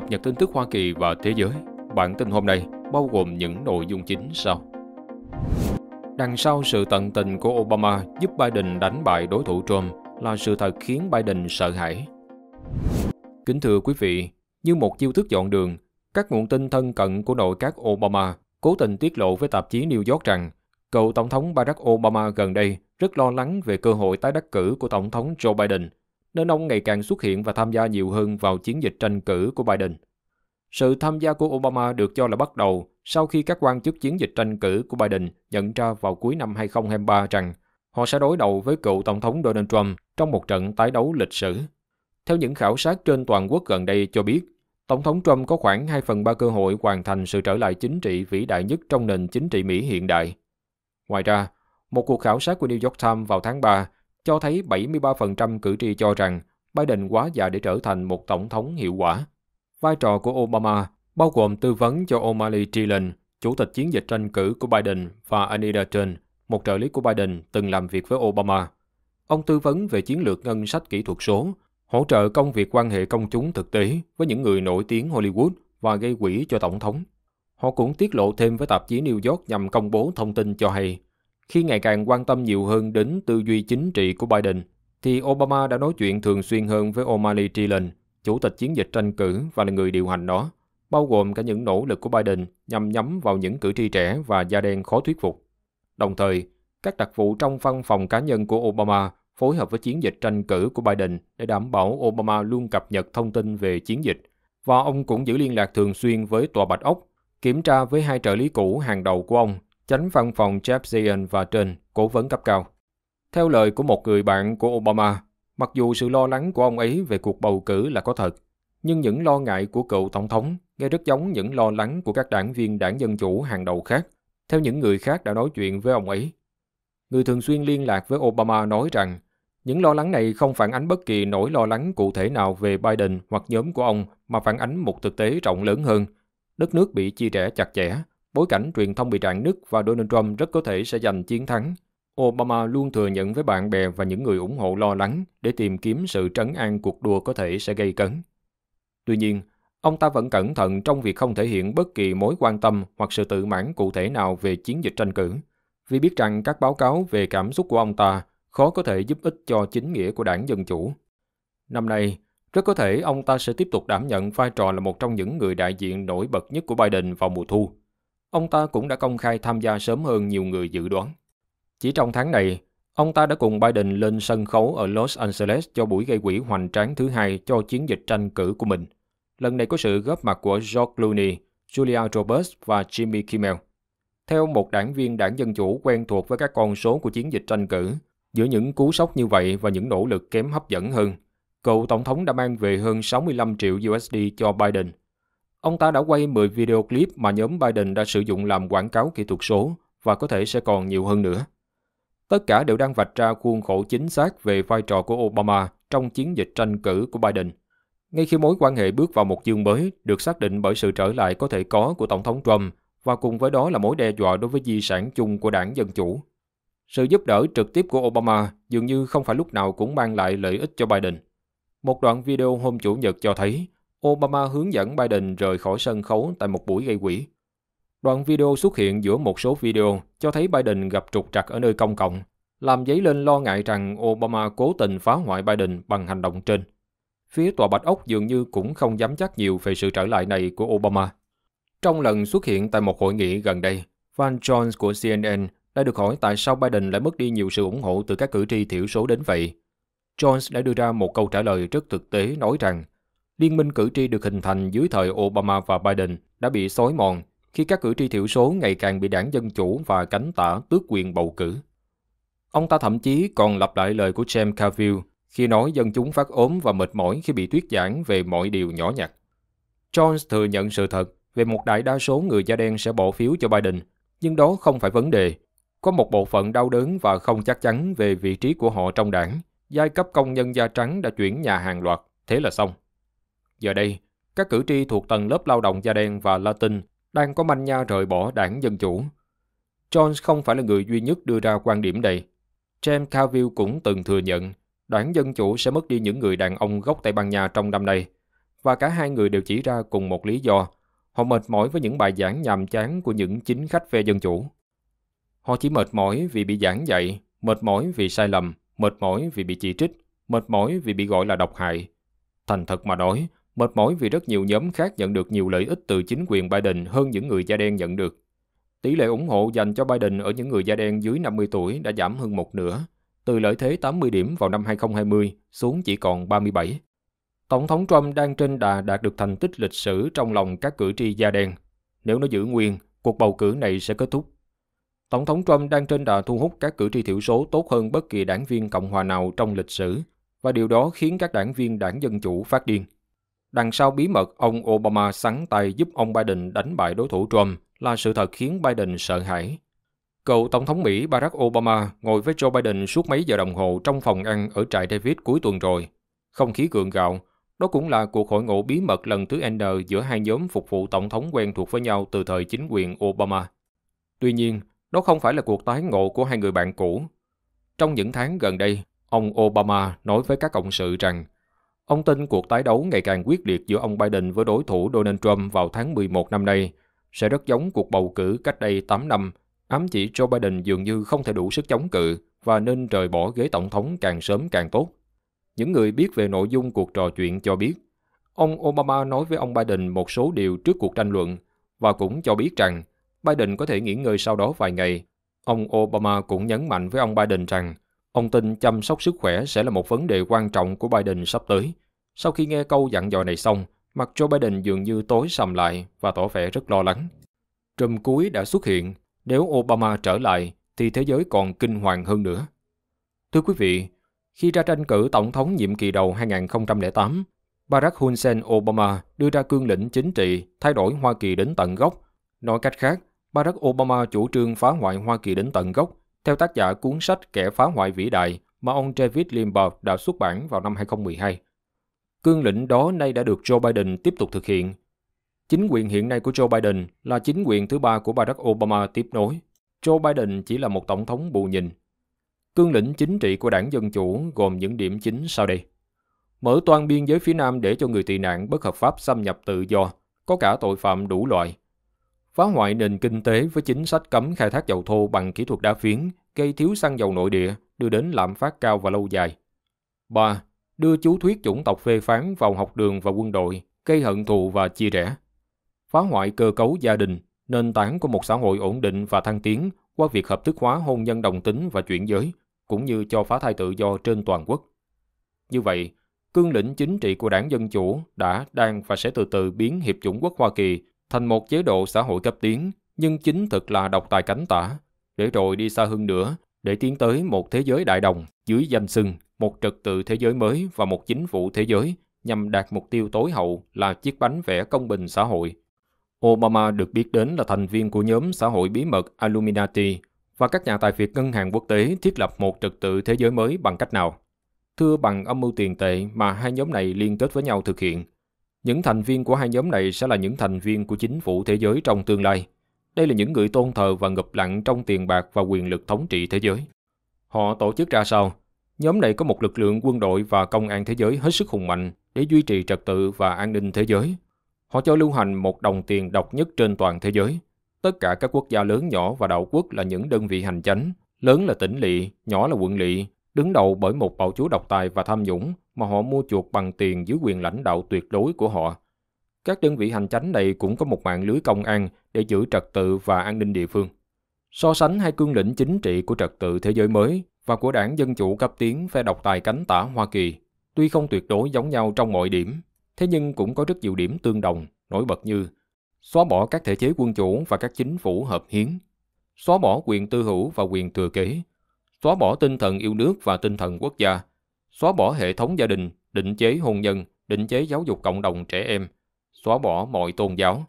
cập nhật tin tức Hoa Kỳ và thế giới. Bản tin hôm nay bao gồm những nội dung chính sau. Đằng sau sự tận tình của Obama giúp Biden đánh bại đối thủ Trump là sự thật khiến Biden sợ hãi. Kính thưa quý vị, như một chiêu thức dọn đường, các nguồn tin thân cận của nội các Obama cố tình tiết lộ với tạp chí New York rằng cựu Tổng thống Barack Obama gần đây rất lo lắng về cơ hội tái đắc cử của Tổng thống Joe Biden nên ông ngày càng xuất hiện và tham gia nhiều hơn vào chiến dịch tranh cử của Biden. Sự tham gia của Obama được cho là bắt đầu sau khi các quan chức chiến dịch tranh cử của Biden nhận ra vào cuối năm 2023 rằng họ sẽ đối đầu với cựu Tổng thống Donald Trump trong một trận tái đấu lịch sử. Theo những khảo sát trên toàn quốc gần đây cho biết, Tổng thống Trump có khoảng 2 phần 3 cơ hội hoàn thành sự trở lại chính trị vĩ đại nhất trong nền chính trị Mỹ hiện đại. Ngoài ra, một cuộc khảo sát của New York Times vào tháng 3 cho thấy 73% cử tri cho rằng Biden quá già để trở thành một tổng thống hiệu quả. Vai trò của Obama bao gồm tư vấn cho O'Malley Trillin, chủ tịch chiến dịch tranh cử của Biden và Anita John, một trợ lý của Biden từng làm việc với Obama. Ông tư vấn về chiến lược ngân sách kỹ thuật số, hỗ trợ công việc quan hệ công chúng thực tế với những người nổi tiếng Hollywood và gây quỹ cho tổng thống. Họ cũng tiết lộ thêm với tạp chí New York nhằm công bố thông tin cho hay khi ngày càng quan tâm nhiều hơn đến tư duy chính trị của Biden, thì Obama đã nói chuyện thường xuyên hơn với O'Malley Dillon, chủ tịch chiến dịch tranh cử và là người điều hành nó, bao gồm cả những nỗ lực của Biden nhằm nhắm vào những cử tri trẻ và da đen khó thuyết phục. Đồng thời, các đặc vụ trong văn phòng cá nhân của Obama phối hợp với chiến dịch tranh cử của Biden để đảm bảo Obama luôn cập nhật thông tin về chiến dịch. Và ông cũng giữ liên lạc thường xuyên với Tòa Bạch Ốc, kiểm tra với hai trợ lý cũ hàng đầu của ông chánh văn phòng Jeff Zients và Trên, cố vấn cấp cao. Theo lời của một người bạn của Obama, mặc dù sự lo lắng của ông ấy về cuộc bầu cử là có thật, nhưng những lo ngại của cựu tổng thống nghe rất giống những lo lắng của các đảng viên đảng Dân Chủ hàng đầu khác, theo những người khác đã nói chuyện với ông ấy. Người thường xuyên liên lạc với Obama nói rằng những lo lắng này không phản ánh bất kỳ nỗi lo lắng cụ thể nào về Biden hoặc nhóm của ông mà phản ánh một thực tế rộng lớn hơn. Đất nước bị chia rẽ chặt chẽ, bối cảnh truyền thông bị rạn nứt và Donald Trump rất có thể sẽ giành chiến thắng. Obama luôn thừa nhận với bạn bè và những người ủng hộ lo lắng để tìm kiếm sự trấn an cuộc đua có thể sẽ gây cấn. Tuy nhiên, ông ta vẫn cẩn thận trong việc không thể hiện bất kỳ mối quan tâm hoặc sự tự mãn cụ thể nào về chiến dịch tranh cử, vì biết rằng các báo cáo về cảm xúc của ông ta khó có thể giúp ích cho chính nghĩa của đảng Dân Chủ. Năm nay, rất có thể ông ta sẽ tiếp tục đảm nhận vai trò là một trong những người đại diện nổi bật nhất của Biden vào mùa thu, ông ta cũng đã công khai tham gia sớm hơn nhiều người dự đoán. Chỉ trong tháng này, ông ta đã cùng Biden lên sân khấu ở Los Angeles cho buổi gây quỹ hoành tráng thứ hai cho chiến dịch tranh cử của mình. Lần này có sự góp mặt của George Clooney, Julia Roberts và Jimmy Kimmel. Theo một đảng viên đảng Dân Chủ quen thuộc với các con số của chiến dịch tranh cử, giữa những cú sốc như vậy và những nỗ lực kém hấp dẫn hơn, cựu Tổng thống đã mang về hơn 65 triệu USD cho Biden – Ông ta đã quay 10 video clip mà nhóm Biden đã sử dụng làm quảng cáo kỹ thuật số và có thể sẽ còn nhiều hơn nữa. Tất cả đều đang vạch ra khuôn khổ chính xác về vai trò của Obama trong chiến dịch tranh cử của Biden. Ngay khi mối quan hệ bước vào một chương mới được xác định bởi sự trở lại có thể có của Tổng thống Trump và cùng với đó là mối đe dọa đối với di sản chung của đảng Dân Chủ. Sự giúp đỡ trực tiếp của Obama dường như không phải lúc nào cũng mang lại lợi ích cho Biden. Một đoạn video hôm Chủ nhật cho thấy Obama hướng dẫn Biden rời khỏi sân khấu tại một buổi gây quỹ. Đoạn video xuất hiện giữa một số video cho thấy Biden gặp trục trặc ở nơi công cộng, làm dấy lên lo ngại rằng Obama cố tình phá hoại Biden bằng hành động trên. Phía Tòa Bạch Ốc dường như cũng không dám chắc nhiều về sự trở lại này của Obama. Trong lần xuất hiện tại một hội nghị gần đây, Van Jones của CNN đã được hỏi tại sao Biden lại mất đi nhiều sự ủng hộ từ các cử tri thiểu số đến vậy. Jones đã đưa ra một câu trả lời rất thực tế nói rằng liên minh cử tri được hình thành dưới thời Obama và Biden đã bị xói mòn khi các cử tri thiểu số ngày càng bị đảng Dân Chủ và cánh tả tước quyền bầu cử. Ông ta thậm chí còn lặp lại lời của James Carville khi nói dân chúng phát ốm và mệt mỏi khi bị thuyết giảng về mọi điều nhỏ nhặt. Jones thừa nhận sự thật về một đại đa số người da đen sẽ bỏ phiếu cho Biden, nhưng đó không phải vấn đề. Có một bộ phận đau đớn và không chắc chắn về vị trí của họ trong đảng. Giai cấp công nhân da trắng đã chuyển nhà hàng loạt, thế là xong. Giờ đây, các cử tri thuộc tầng lớp lao động da đen và Latin đang có manh nha rời bỏ đảng Dân Chủ. Jones không phải là người duy nhất đưa ra quan điểm này. James Carville cũng từng thừa nhận đảng Dân Chủ sẽ mất đi những người đàn ông gốc Tây Ban Nha trong năm nay. Và cả hai người đều chỉ ra cùng một lý do. Họ mệt mỏi với những bài giảng nhàm chán của những chính khách phe Dân Chủ. Họ chỉ mệt mỏi vì bị giảng dạy, mệt mỏi vì sai lầm, mệt mỏi vì bị chỉ trích, mệt mỏi vì bị gọi là độc hại. Thành thật mà nói, mệt mỏi vì rất nhiều nhóm khác nhận được nhiều lợi ích từ chính quyền Biden hơn những người da đen nhận được. Tỷ lệ ủng hộ dành cho Biden ở những người da đen dưới 50 tuổi đã giảm hơn một nửa, từ lợi thế 80 điểm vào năm 2020 xuống chỉ còn 37. Tổng thống Trump đang trên đà đạt được thành tích lịch sử trong lòng các cử tri da đen. Nếu nó giữ nguyên, cuộc bầu cử này sẽ kết thúc. Tổng thống Trump đang trên đà thu hút các cử tri thiểu số tốt hơn bất kỳ đảng viên Cộng hòa nào trong lịch sử, và điều đó khiến các đảng viên đảng Dân Chủ phát điên. Đằng sau bí mật ông Obama sẵn tay giúp ông Biden đánh bại đối thủ Trump là sự thật khiến Biden sợ hãi. Cựu Tổng thống Mỹ Barack Obama ngồi với Joe Biden suốt mấy giờ đồng hồ trong phòng ăn ở trại David cuối tuần rồi. Không khí gượng gạo, đó cũng là cuộc hội ngộ bí mật lần thứ N giữa hai nhóm phục vụ tổng thống quen thuộc với nhau từ thời chính quyền Obama. Tuy nhiên, đó không phải là cuộc tái ngộ của hai người bạn cũ. Trong những tháng gần đây, ông Obama nói với các cộng sự rằng Ông tin cuộc tái đấu ngày càng quyết liệt giữa ông Biden với đối thủ Donald Trump vào tháng 11 năm nay sẽ rất giống cuộc bầu cử cách đây 8 năm, ám chỉ Joe Biden dường như không thể đủ sức chống cự và nên rời bỏ ghế tổng thống càng sớm càng tốt. Những người biết về nội dung cuộc trò chuyện cho biết, ông Obama nói với ông Biden một số điều trước cuộc tranh luận và cũng cho biết rằng Biden có thể nghỉ ngơi sau đó vài ngày. Ông Obama cũng nhấn mạnh với ông Biden rằng Ông tin chăm sóc sức khỏe sẽ là một vấn đề quan trọng của Biden sắp tới. Sau khi nghe câu dặn dò này xong, mặt Joe Biden dường như tối sầm lại và tỏ vẻ rất lo lắng. Trùm cuối đã xuất hiện, nếu Obama trở lại thì thế giới còn kinh hoàng hơn nữa. Thưa quý vị, khi ra tranh cử tổng thống nhiệm kỳ đầu 2008, Barack Hussein Obama đưa ra cương lĩnh chính trị thay đổi Hoa Kỳ đến tận gốc. Nói cách khác, Barack Obama chủ trương phá hoại Hoa Kỳ đến tận gốc theo tác giả cuốn sách Kẻ phá hoại vĩ đại mà ông David Limbaugh đã xuất bản vào năm 2012. Cương lĩnh đó nay đã được Joe Biden tiếp tục thực hiện. Chính quyền hiện nay của Joe Biden là chính quyền thứ ba của Barack Obama tiếp nối. Joe Biden chỉ là một tổng thống bù nhìn. Cương lĩnh chính trị của đảng Dân Chủ gồm những điểm chính sau đây. Mở toàn biên giới phía Nam để cho người tị nạn bất hợp pháp xâm nhập tự do, có cả tội phạm đủ loại, phá hoại nền kinh tế với chính sách cấm khai thác dầu thô bằng kỹ thuật đá phiến, gây thiếu xăng dầu nội địa, đưa đến lạm phát cao và lâu dài. 3. Đưa chú thuyết chủng tộc phê phán vào học đường và quân đội, gây hận thù và chia rẽ. Phá hoại cơ cấu gia đình, nền tảng của một xã hội ổn định và thăng tiến qua việc hợp thức hóa hôn nhân đồng tính và chuyển giới, cũng như cho phá thai tự do trên toàn quốc. Như vậy, cương lĩnh chính trị của đảng Dân Chủ đã, đang và sẽ từ từ biến Hiệp chủng quốc Hoa Kỳ thành một chế độ xã hội cấp tiến, nhưng chính thực là độc tài cánh tả, để rồi đi xa hơn nữa, để tiến tới một thế giới đại đồng dưới danh xưng một trật tự thế giới mới và một chính phủ thế giới nhằm đạt mục tiêu tối hậu là chiếc bánh vẽ công bình xã hội. Obama được biết đến là thành viên của nhóm xã hội bí mật Illuminati và các nhà tài phiệt ngân hàng quốc tế thiết lập một trật tự thế giới mới bằng cách nào? Thưa bằng âm mưu tiền tệ mà hai nhóm này liên kết với nhau thực hiện – những thành viên của hai nhóm này sẽ là những thành viên của chính phủ thế giới trong tương lai. Đây là những người tôn thờ và ngập lặng trong tiền bạc và quyền lực thống trị thế giới. Họ tổ chức ra sao? Nhóm này có một lực lượng quân đội và công an thế giới hết sức hùng mạnh để duy trì trật tự và an ninh thế giới. Họ cho lưu hành một đồng tiền độc nhất trên toàn thế giới. Tất cả các quốc gia lớn nhỏ và đạo quốc là những đơn vị hành chánh, lớn là tỉnh lỵ, nhỏ là quận lỵ, đứng đầu bởi một bạo chúa độc tài và tham nhũng, mà họ mua chuộc bằng tiền dưới quyền lãnh đạo tuyệt đối của họ. Các đơn vị hành chánh này cũng có một mạng lưới công an để giữ trật tự và an ninh địa phương. So sánh hai cương lĩnh chính trị của trật tự thế giới mới và của đảng Dân Chủ cấp tiến phe độc tài cánh tả Hoa Kỳ, tuy không tuyệt đối giống nhau trong mọi điểm, thế nhưng cũng có rất nhiều điểm tương đồng, nổi bật như xóa bỏ các thể chế quân chủ và các chính phủ hợp hiến, xóa bỏ quyền tư hữu và quyền thừa kế, xóa bỏ tinh thần yêu nước và tinh thần quốc gia, xóa bỏ hệ thống gia đình, định chế hôn nhân, định chế giáo dục cộng đồng trẻ em, xóa bỏ mọi tôn giáo.